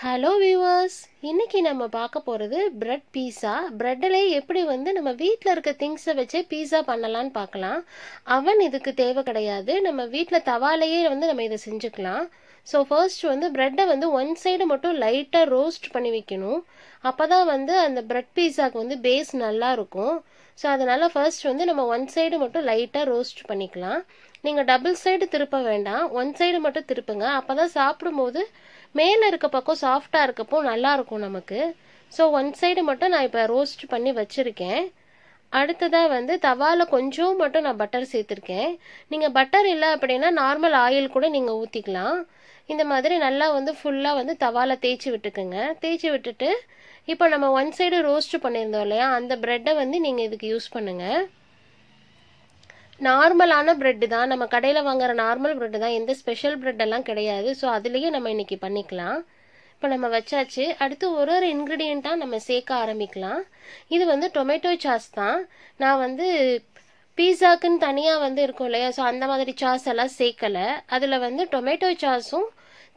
hello viewers இன்றைக்கி நம்ம பார்க்க போகிறது ப்ரெட் பீஸா ப்ரெட்டிலே எப்படி வந்து நம்ம வீட்டில் இருக்க திங்ஸை வச்சே பீஸா பண்ணலான்னு பார்க்கலாம் அவன் இதுக்கு தேவை கிடையாது நம்ம வீட்டில் தவாலையே வந்து நம்ம இதை செஞ்சுக்கலாம் ஸோ ஃபர்ஸ்ட் வந்து ப்ரெட்டை வந்து ஒன் சைடு மட்டும் லைட்டாக ரோஸ்ட் பண்ணி வைக்கணும் அப்போ தான் வந்து அந்த ப்ரெட் பீஸாவுக்கு வந்து பேஸ் நல்லா இருக்கும் ஸோ அதனால் ஃபர்ஸ்ட் வந்து நம்ம ஒன் சைடு மட்டும் லைட்டாக ரோஸ்ட் பண்ணிக்கலாம் நீங்கள் டபுள் சைடு திருப்ப வேண்டாம் ஒன் சைடு மட்டும் திருப்புங்க அப்போ தான் சாப்பிடும்போது மேலே இருக்க பக்கம் சாஃப்டாக இருக்கப்போ நல்லாயிருக்கும் நமக்கு ஸோ ஒன் சைடு மட்டும் நான் இப்போ ரோஸ்ட் பண்ணி வச்சுருக்கேன் அடுத்ததாக வந்து தவாவில் கொஞ்சம் மட்டும் நான் பட்டர் சேர்த்துருக்கேன் நீங்கள் பட்டர் இல்லை அப்படின்னா நார்மல் ஆயில் கூட நீங்கள் ஊற்றிக்கலாம் இந்த மாதிரி நல்லா வந்து ஃபுல்லாக வந்து தவாவில் தேய்ச்சி விட்டுக்குங்க தேய்ச்சி விட்டுட்டு இப்போ நம்ம ஒன் சைடு ரோஸ்ட் பண்ணியிருந்தோம் இல்லையா அந்த ப்ரெட்டை வந்து நீங்கள் இதுக்கு யூஸ் பண்ணுங்கள் நார்மலான ப்ரெட்டு தான் நம்ம கடையில் வாங்குற நார்மல் பிரெட்டு தான் எந்த ஸ்பெஷல் பிரெட்டெல்லாம் கிடையாது ஸோ அதுலேயே நம்ம இன்றைக்கி பண்ணிக்கலாம் இப்போ நம்ம வச்சாச்சு அடுத்து ஒரு ஒரு இன்க்ரீடியண்ட்டாக நம்ம சேர்க்க ஆரம்பிக்கலாம் இது வந்து டொமேட்டோ சாஸ் தான் நான் வந்து பீஸாக்குன்னு தனியாக வந்து இருக்கும் இல்லையா ஸோ அந்த மாதிரி சாஸ் எல்லாம் சேர்க்கலை அதில் வந்து டொமேட்டோ சாஸும்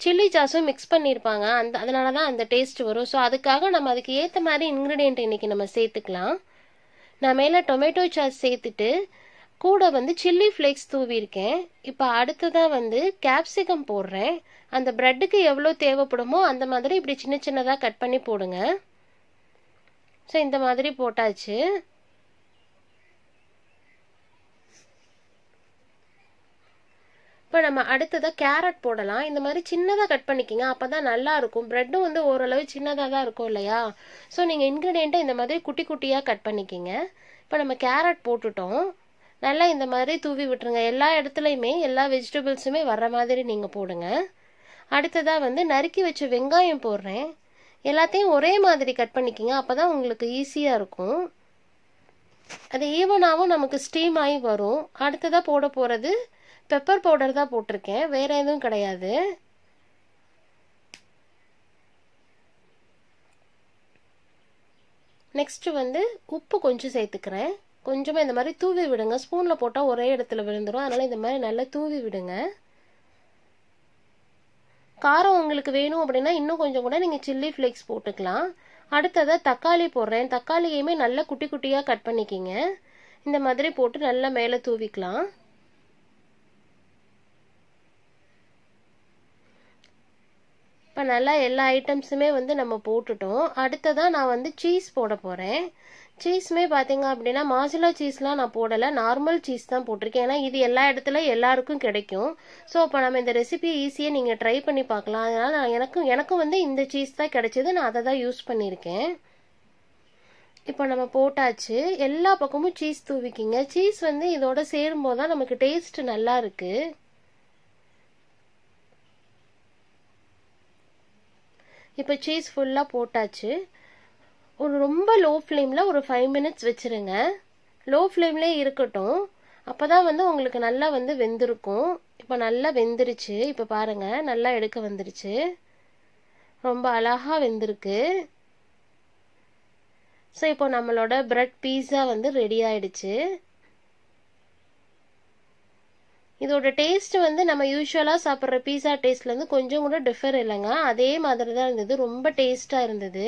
சில்லி சாஸும் மிக்ஸ் பண்ணியிருப்பாங்க அந்த அதனால தான் அந்த டேஸ்ட் வரும் ஸோ அதுக்காக நம்ம அதுக்கு ஏற்ற மாதிரி இன்க்ரீடியண்ட் இன்றைக்கி நம்ம சேர்த்துக்கலாம் நான் மேலே டொமேட்டோ சாஸ் சேர்த்துட்டு கூட வந்து சில்லி ஃப்ளேக்ஸ் தூவியிருக்கேன் இப்போ அடுத்ததாக வந்து கேப்சிகம் போடுறேன் அந்த ப்ரெட்டுக்கு எவ்வளோ தேவைப்படுமோ அந்த மாதிரி இப்படி சின்ன சின்னதாக கட் பண்ணி போடுங்க ஸோ இந்த மாதிரி போட்டாச்சு இப்போ நம்ம அடுத்ததாக கேரட் போடலாம் இந்த மாதிரி சின்னதாக கட் பண்ணிக்கிங்க அப்போ தான் நல்லாயிருக்கும் ப்ரெட்டும் வந்து ஓரளவு சின்னதாக தான் இருக்கும் இல்லையா ஸோ நீங்கள் இன்க்ரீடியண்ட்டை இந்த மாதிரி குட்டி குட்டியாக கட் பண்ணிக்கிங்க இப்போ நம்ம கேரட் போட்டுட்டோம் நல்லா இந்த மாதிரி தூவி விட்டுருங்க எல்லா இடத்துலையுமே எல்லா வெஜிடபிள்ஸுமே வர்ற மாதிரி நீங்கள் போடுங்க அடுத்ததாக வந்து நறுக்கி வச்ச வெங்காயம் போடுறேன் எல்லாத்தையும் ஒரே மாதிரி கட் பண்ணிக்கிங்க அப்போ தான் உங்களுக்கு ஈஸியாக இருக்கும் அது ஈவனாகவும் நமக்கு ஸ்டீம் ஆகி வரும் அடுத்ததாக போட போகிறது பெப்பர் பவுடர் தான் போட்டிருக்கேன் வேறு எதுவும் கிடையாது நெக்ஸ்ட்டு வந்து உப்பு கொஞ்சம் சேர்த்துக்கிறேன் கொஞ்சமாக இந்த மாதிரி தூவி விடுங்க ஸ்பூனில் போட்டால் ஒரே இடத்துல விழுந்துடும் அதனால் இந்த மாதிரி நல்லா தூவி விடுங்க காரம் உங்களுக்கு வேணும் அப்படின்னா இன்னும் கொஞ்சம் கூட நீங்கள் சில்லி ஃப்ளேக்ஸ் போட்டுக்கலாம் அடுத்ததாக தக்காளி போடுறேன் தக்காளியுமே நல்லா குட்டி குட்டியாக கட் பண்ணிக்கிங்க இந்த மாதிரி போட்டு நல்லா மேலே தூவிக்கலாம் இப்போ நல்லா எல்லா ஐட்டம்ஸுமே வந்து நம்ம போட்டுட்டோம் அடுத்ததாக நான் வந்து சீஸ் போட போகிறேன் சீஸ்மே பார்த்தீங்க அப்படின்னா மாசுலா சீஸ்லாம் நான் போடலை நார்மல் சீஸ் தான் போட்டிருக்கேன் ஏன்னா இது எல்லா இடத்துல எல்லாருக்கும் கிடைக்கும் ஸோ அப்போ நம்ம இந்த ரெசிபியை ஈஸியாக நீங்கள் ட்ரை பண்ணி பார்க்கலாம் அதனால் நான் எனக்கும் எனக்கும் வந்து இந்த சீஸ் தான் கிடைச்சது நான் அதை தான் யூஸ் பண்ணியிருக்கேன் இப்போ நம்ம போட்டாச்சு எல்லா பக்கமும் சீஸ் தூவிக்கிங்க சீஸ் வந்து இதோட சேரும்போது தான் நமக்கு டேஸ்ட் நல்லா இருக்குது இப்போ சீஸ் ஃபுல்லாக போட்டாச்சு ஒரு ரொம்ப லோ ஃப்ளேமில் ஒரு ஃபைவ் மினிட்ஸ் வச்சுருங்க லோ ஃப்ளேம்லேயே இருக்கட்டும் அப்போ தான் வந்து உங்களுக்கு நல்லா வந்து வெந்திருக்கும் இப்போ நல்லா வெந்துருச்சு இப்போ பாருங்கள் நல்லா எடுக்க வந்துருச்சு ரொம்ப அழகாக வெந்திருக்கு ஸோ இப்போ நம்மளோட ப்ரெட் பீஸா வந்து ரெடி ஆயிடுச்சு இதோட டேஸ்ட் வந்து நம்ம யூஸ்வலாக சாப்பிட்ற பீஸா டேஸ்ட்லேருந்து கொஞ்சம் கூட டிஃபர் இல்லைங்க அதே மாதிரி தான் இருந்தது ரொம்ப டேஸ்ட்டாக இருந்தது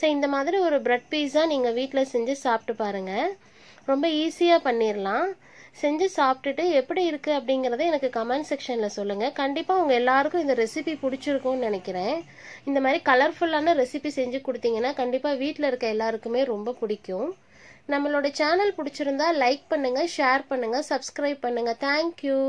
ஸோ இந்த மாதிரி ஒரு ப்ரெட் பீஸா நீங்கள் வீட்டில் செஞ்சு சாப்பிட்டு பாருங்கள் ரொம்ப ஈஸியாக பண்ணிடலாம் செஞ்சு சாப்பிட்டுட்டு எப்படி இருக்குது அப்படிங்கிறத எனக்கு கமெண்ட் செக்ஷனில் சொல்லுங்கள் கண்டிப்பாக உங்கள் எல்லாருக்கும் இந்த ரெசிபி பிடிச்சிருக்கும்னு நினைக்கிறேன் இந்த மாதிரி கலர்ஃபுல்லான ரெசிபி செஞ்சு கொடுத்தீங்கன்னா கண்டிப்பாக வீட்டில் இருக்க எல்லாருக்குமே ரொம்ப பிடிக்கும் நம்மளோட சேனல் பிடிச்சிருந்தா லைக் பண்ணுங்கள் ஷேர் பண்ணுங்கள் சப்ஸ்கிரைப் பண்ணுங்கள் தேங்க்யூ